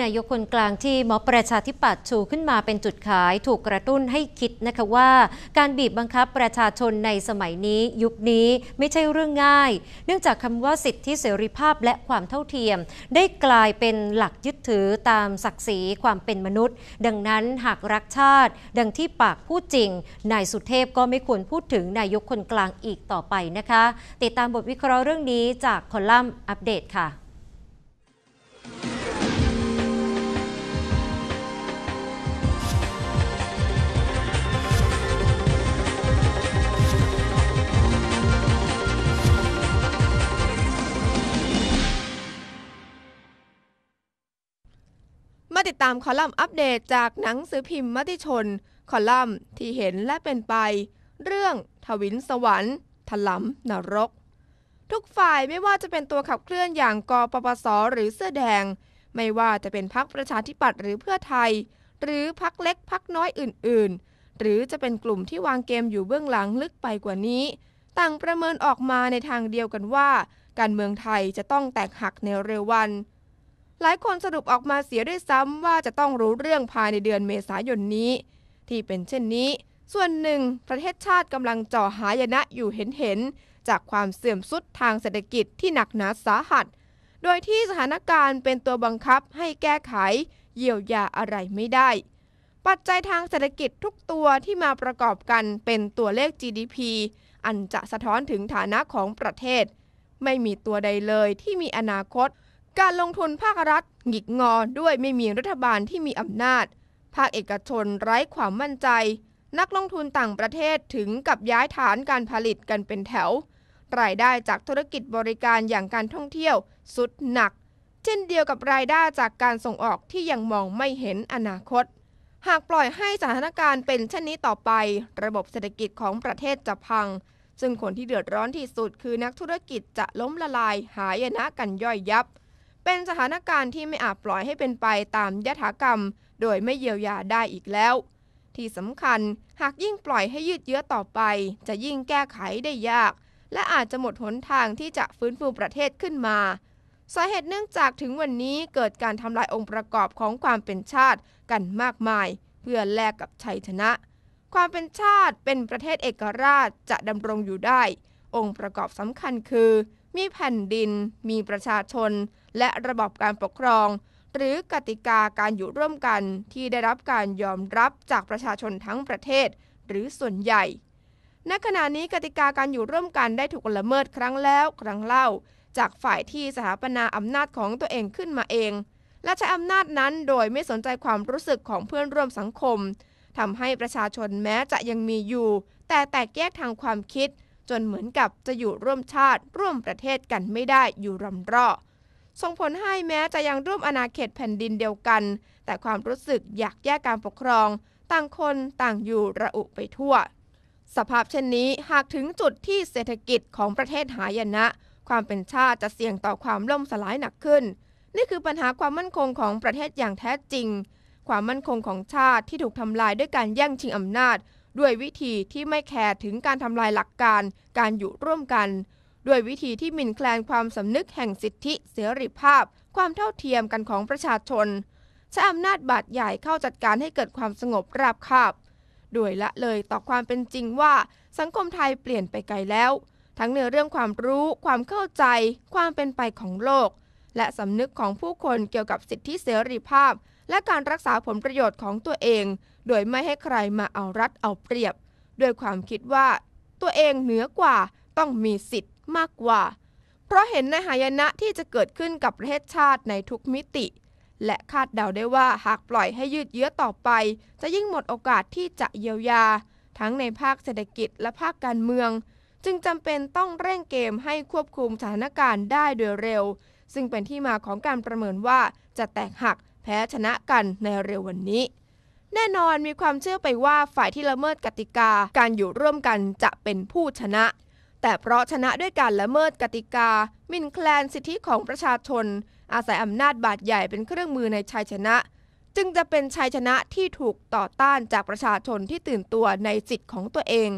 นายกคนกลางที่มอประชาธิปัตย์ชูขึ้นมาเป็นจุดขายถูกกระตุ้นให้คิดนะคะว่า การบีบบังคับประชาชนในสมัยนี้ยุคนี้ไม่ใช่เรื่องง่าย เนื่องจากคำว่าสิทธิเสรีภาพและความเท่าเทียม ได้กลายเป็นหลักยึดถือตามศักดิ์ศรีความเป็นมนุษย์ ดังนั้นหากรักชาติ ดังที่ปากพูดจริงนายสุเทพก็ไม่ควรพูดถึงนายกคนกลางอีกต่อไปนะคะ ติดตามบทวิเคราะห์เรื่องนี้ จากคอลัมน์อัปเดตค่ะาติดตามคอลัมน์อัปเดตจากหนังสือพิมพ์มติชน คอลัมน์ที่เห็นและเป็นไป เรื่องทวินสวรรค์ ถลานรก ทุกฝ่ายไม่ว่าจะเป็นตัวขับเคลื่อนอย่างกปปสหรือเสื้อแดง ไม่ว่าจะเป็นพักประชาธิปัตย์หรือเพื่อไทย หรือพักเล็กพักน้อยอื่น ๆ หรือจะเป็นกลุ่มที่วางเกมอยู่เบื้องหลังลึกไปกว่านี้ ต่างประเมินออกมาในทางเดียวกันว่า การเมืองไทยจะต้องแตกหักในเร็ววันหลายคนสรุปออกมาเสียด้วยซ้ำว่าจะต้องรู้เรื่องภายในเดือนเมษายนนี้ ที่เป็นเช่นนี้ ส่วนหนึ่งประเทศชาติกำลังจ่อหายนะอยู่เห็นเห็นจากความเสื่อมสุดทางเศรษฐกิจที่หนักหนาสาหัส โดยที่สถานการณ์เป็นตัวบังคับให้แก้ไขเยียวยาอะไรไม่ได้ ปัจจัยทางเศรษฐกิจทุกตัวที่มาประกอบกันเป็นตัวเลข GDP อันจะสะท้อนถึงฐานะของประเทศ ไม่มีตัวใดเลยที่มีอนาคตการลงทุนภาครัฐหงิกงอด้วยไม่มีรัฐบาลที่มีอำนาจ ภาคเอกชนไร้ความมั่นใจ นักลงทุนต่างประเทศถึงกับย้ายฐานการผลิตกันเป็นแถว รายได้จากธุรกิจบริการอย่างการท่องเที่ยว สุดหนัก เช่นเดียวกับรายได้จากการส่งออกที่ยังมองไม่เห็นอนาคต หากปล่อยให้สถานการณ์เป็นเช่นนี้ต่อไป ระบบเศรษฐกิจของประเทศจะพัง ซึ่งคนที่เดือดร้อนที่สุด คือนักธุรกิจจะล้มละลายหายนะกันย่อยยับเป็นสถานการณ์ที่ไม่อาจปล่อยให้เป็นไปตามยถากรรม โดยไม่เยียวยาได้อีกแล้ว ที่สำคัญหากยิ่งปล่อยให้ยืดเยื้อต่อไป จะยิ่งแก้ไขได้ยาก และอาจจะหมดหนทางที่จะฟื้นฟูประเทศขึ้นมาสาเหตุเนื่องจากถึงวันนี้เกิดการทำลายองค์ประกอบของความเป็นชาติกันมากมาย เพื่อแลกกับชัยชนะ ความเป็นชาติเป็นประเทศเอกราชจะดำรงอยู่ได้ องค์ประกอบสำคัญคือมีแผ่นดิน มีประชาชน และระบบการปกครอง หรือกติกาการอยู่ร่วมกันที่ได้รับการยอมรับจากประชาชนทั้งประเทศ หรือส่วนใหญ่ณขณะนี้กติกาการอยู่ร่วมกันได้ถูกละเมิดครั้งแล้วครั้งเล่า จากฝ่ายที่สถาปนาอำนาจของตัวเองขึ้นมาเอง และใช้อำนาจนั้นโดยไม่สนใจความรู้สึกของเพื่อนร่วมสังคมทำให้ประชาชนแม้จะยังมีอยู่ แต่แตกแยกทางความคิดจนเหมือนกับจะอยู่ร่วมชาติ ร่วมประเทศกันไม่ได้อยู่รำร่อส่งผลให้แม้จะยังร่วมอาณาเขตแผ่นดินเดียวกัน แต่ความรู้สึกอยากแยกการปกครองต่างคนต่างอยู่ระอุไปทั่ว สภาพเช่นนี้หากถึงจุดที่เศรษฐกิจของประเทศหายนะ ความเป็นชาติจะเสี่ยงต่อความล่มสลายหนักขึ้น นี่คือปัญหาความมั่นคงของประเทศอย่างแท้จริง ความมั่นคงของชาติที่ถูกทำลายด้วยการแย่งชิงอำนาจด้วยวิธีที่ไม่แคร์ถึงการทำลายหลักการ การอยู่ร่วมกัน ด้วยวิธีที่มิ่นแคลนความสำนึกแห่งสิทธิเสรีภาพ ความเท่าเทียมกันของประชาชน ใช้อำนาจบาดใหญ่เข้าจัดการให้เกิดความสงบราบคาบโดยละเลยต่อความเป็นจริงว่าสังคมไทยเปลี่ยนไปไกลแล้ว ทั้งในเรื่องความรู้ ความเข้าใจ ความเป็นไปของโลก และสำนึกของผู้คนเกี่ยวกับสิทธิเสรีภาพ และการรักษาผลประโยชน์ของตัวเองโดยไม่ให้ใครมาเอารัดเอาเปรียบ ด้วยความคิดว่า ตัวเองเหนือกว่าต้องมีสิทธิ์มากกว่า เพราะเห็นในหายนะที่จะเกิดขึ้นกับประเทศชาติในทุกมิติ และคาดเดาได้ว่าหากปล่อยให้ยืดเยื้อต่อไป จะยิ่งหมดโอกาสที่จะเยียวยา ทั้งในภาคเศรษฐกิจและภาคการเมือง จึงจำเป็นต้องเร่งเกมให้ควบคุมสถานการณ์ได้โดยเร็ว ซึ่งเป็นที่มาของการประเมินว่าจะแตกหักแพ้ชนะกันในเร็ววันนี้แน่นอนมีความเชื่อไปว่าฝ่ายที่ละเมิดกติกา การอยู่ร่วมกันจะเป็นผู้ชนะ แต่เพราะชนะด้วยการละเมิดกติกามินแคลนสิทธิของประชาชน อาศัยอำนาจบาดใหญ่เป็นเครื่องมือในชัยชนะ จึงจะเป็นชัยชนะที่ถูกต่อต้านจากประชาชนที่ตื่นตัวในสิทธิของตัวเอง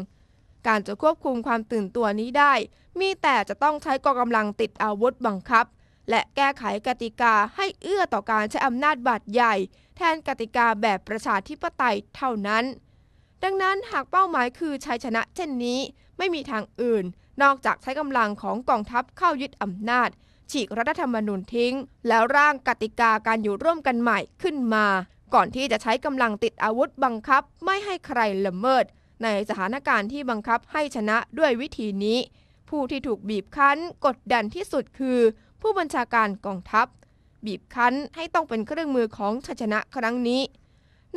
การจะควบคุมความตื่นตัวนี้ได้ มีแต่จะต้องใช้กองกำลังติดอาวุธบังคับและแก้ไขกติกาให้เอื้อต่อการใช้อำนาจบาดใหญ่ แทนกติกาแบบประชาธิปไตยเท่านั้น ดังนั้นหากเป้าหมายคือชัยชนะ เช่นนี้ ไม่มีทางอื่น นอกจากใช้กำลังของกองทัพเข้ายึดอำนาจ ฉีกรัฐธรรมนูญทิ้ง แล้วร่างกติกาการอยู่ร่วมกันใหม่ขึ้นมา ก่อนที่จะใช้กำลังติดอาวุธบังคับไม่ให้ใครละเมิด ในสถานการณ์ที่บังคับให้ชนะด้วยวิธีนี้ ผู้ที่ถูกบีบคั้นกดดันที่สุดคือผู้บัญชาการกองทัพ บีบคั้นให้ต้องเป็นเครื่องมือของชัยชนะครั้งนี้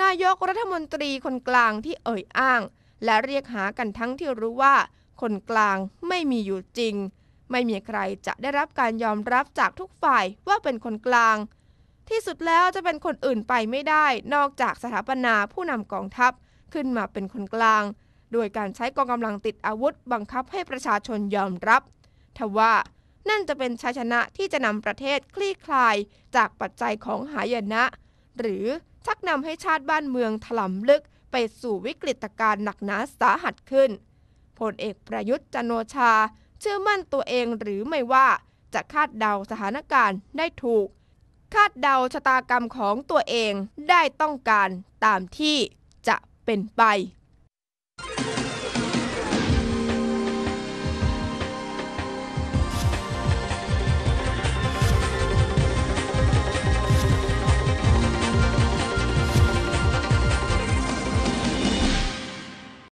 นายกรัฐมนตรีคนกลางที่เอ่ยอ้าง และเรียกหากันทั้งที่รู้ว่า คนกลางไม่มีอยู่จริง ไม่มีใครจะได้รับการยอมรับจากทุกฝ่ายว่าเป็นคนกลาง ที่สุดแล้วจะเป็นคนอื่นไปไม่ได้นอกจากสถาปนาผู้นำกองทัพขึ้นมาเป็นคนกลาง โดยการใช้กองกำลังติดอาวุธบังคับให้ประชาชนยอมรับทว่านั่นจะเป็นชัยชนะที่จะนำประเทศคลี่คลายจากปัจจัยของหายนะ หรือชักนำให้ชาติบ้านเมืองถล่มลึกไปสู่วิกฤตการณ์หนักหนาสาหัสขึ้นพลเอกประยุทธ์จันโอชา เชื่อมั่นตัวเองหรือไม่ว่าจะคาดเดาสถานการณ์ได้ถูก คาดเดาชะตากรรมของตัวเองได้ต้องการตามที่จะเป็นไป